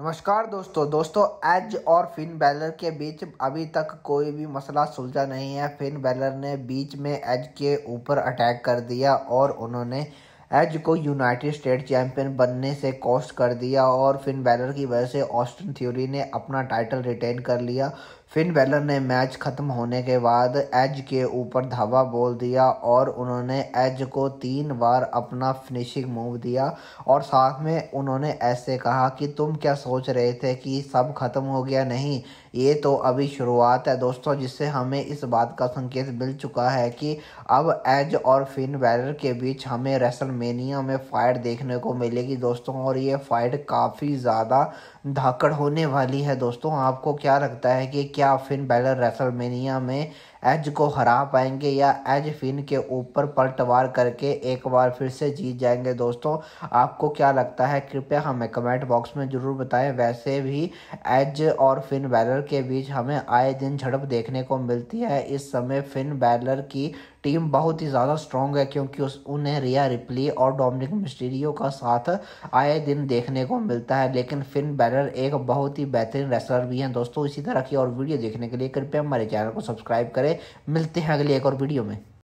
नमस्कार दोस्तों दोस्तों एज और फिन बैलर के बीच अभी तक कोई भी मसला सुलझा नहीं है फिन बैलर ने बीच में एज के ऊपर अटैक कर दिया और उन्होंने एज को यूनाइटेड स्टेट चैंपियन बनने से कॉस्ट कर दिया और फिन बैलर की वजह से ऑस्टिन थ्योरी ने अपना टाइटल रिटेन कर लिया फिन बैलर ने मैच खत्म होने के बाद एज के ऊपर धावा बोल दिया और उन्होंने एज को तीन बार अपना फिनिशिंग मूव दिया और साथ में उन्होंने ऐसे कहा कि तुम क्या सोच रहे थे कि सब खत्म हो गया नहीं ये तो अभी शुरुआत है दोस्तों जिससे हमें इस बात का संकेत मिल चुका है कि अब एज और फिन बैलर के बीच हमें रेसलमेनिया में फाइट देखने को मिलेगी दोस्तों और ये फाइट काफ़ी ज़्यादा धाकड़ होने वाली है दोस्तों आपको क्या लगता है कि क्या क्या फिन बैलर रेसलमेनिया में एज को हरा पाएंगे या एज फिन के ऊपर पलटवार करके एक बार फिर से जीत जाएंगे दोस्तों आपको क्या लगता है कृपया हमें कमेंट बॉक्स में ज़रूर बताएं वैसे भी एज और फिन बैलर के बीच हमें आए दिन झड़प देखने को मिलती है इस समय फिन बैलर की टीम बहुत ही ज़्यादा स्ट्रॉन्ग है क्योंकि उस उन्हें रिया रिप्ली और डोमिनिक मिस्टीरियो का साथ आए दिन देखने को मिलता है लेकिन फिन बैलर एक बहुत ही बेहतरीन रेसलर भी हैं दोस्तों इसी तरह की और वीडियो देखने के लिए कृपया हमारे चैनल को सब्सक्राइब करें मिलते हैं अगले एक और वीडियो में